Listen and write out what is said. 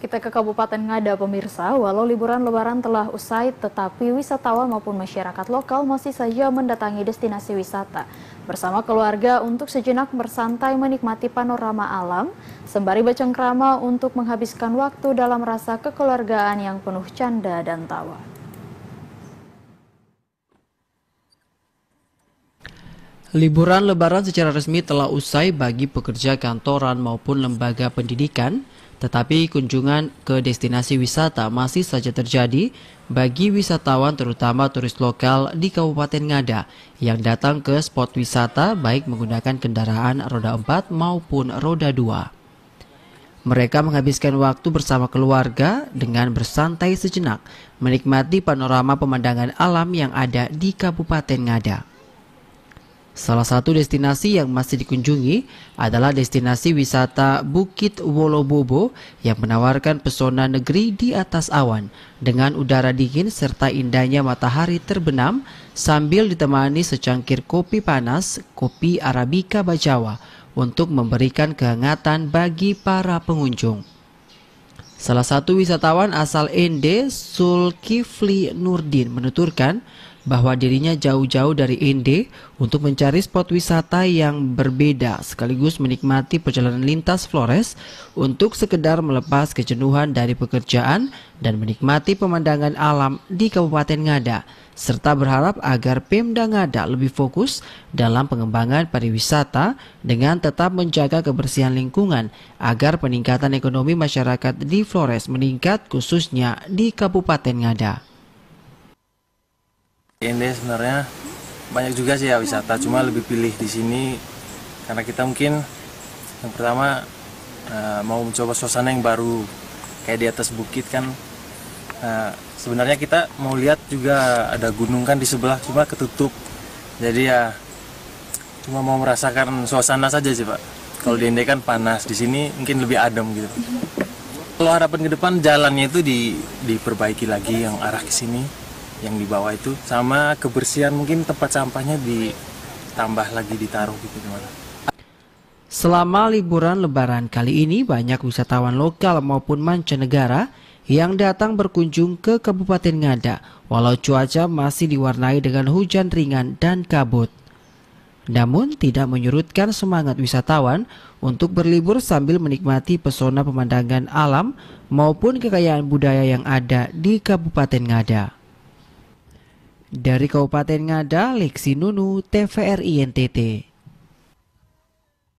Kita ke Kabupaten Ngada, pemirsa. Walau liburan lebaran telah usai, tetapi wisatawan maupun masyarakat lokal masih saja mendatangi destinasi wisata. Bersama keluarga untuk sejenak bersantai menikmati panorama alam, sembari bercengkrama untuk menghabiskan waktu dalam rasa kekeluargaan yang penuh canda dan tawa. Liburan lebaran secara resmi telah usai bagi pekerja kantoran maupun lembaga pendidikan tetapi kunjungan ke destinasi wisata masih saja terjadi bagi wisatawan terutama turis lokal di Kabupaten Ngada yang datang ke spot wisata baik menggunakan kendaraan roda 4 maupun roda 2. Mereka menghabiskan waktu bersama keluarga dengan bersantai sejenak menikmati panorama pemandangan alam yang ada di Kabupaten Ngada. Salah satu destinasi yang masih dikunjungi adalah destinasi wisata Bukit Wolobobo yang menawarkan pesona negeri di atas awan dengan udara dingin serta indahnya matahari terbenam sambil ditemani secangkir kopi panas, kopi Arabica Bajawa untuk memberikan kehangatan bagi para pengunjung. Salah satu wisatawan asal Ende, Sulkifli Nurdin, menuturkan bahwa dirinya jauh-jauh dari Ende untuk mencari spot wisata yang berbeda sekaligus menikmati perjalanan lintas Flores untuk sekedar melepas kejenuhan dari pekerjaan dan menikmati pemandangan alam di Kabupaten Ngada serta berharap agar Pemda Ngada lebih fokus dalam pengembangan pariwisata dengan tetap menjaga kebersihan lingkungan agar peningkatan ekonomi masyarakat di Flores meningkat khususnya di Kabupaten Ngada ini sebenarnya banyak juga sih ya wisata cuma lebih pilih di sini karena kita mungkin yang pertama eh, mau mencoba suasana yang baru kayak di atas bukit kan Nah sebenarnya kita mau lihat juga ada gunung kan di sebelah cuma ketutup jadi ya cuma mau merasakan suasana saja sih pak kalau di Ende kan panas di sini mungkin lebih adem gitu kalau harapan ke depan jalannya itu di, diperbaiki lagi yang arah ke sini yang dibawa itu sama kebersihan mungkin tempat sampahnya ditambah lagi ditaruh gitu gimana Selama liburan lebaran kali ini banyak wisatawan lokal maupun mancanegara yang datang berkunjung ke Kabupaten Ngada walau cuaca masih diwarnai dengan hujan ringan dan kabut. Namun tidak menyurutkan semangat wisatawan untuk berlibur sambil menikmati pesona pemandangan alam maupun kekayaan budaya yang ada di Kabupaten Ngada. Dari Kabupaten Ngada, Lexi Nunu, TVRI NTT.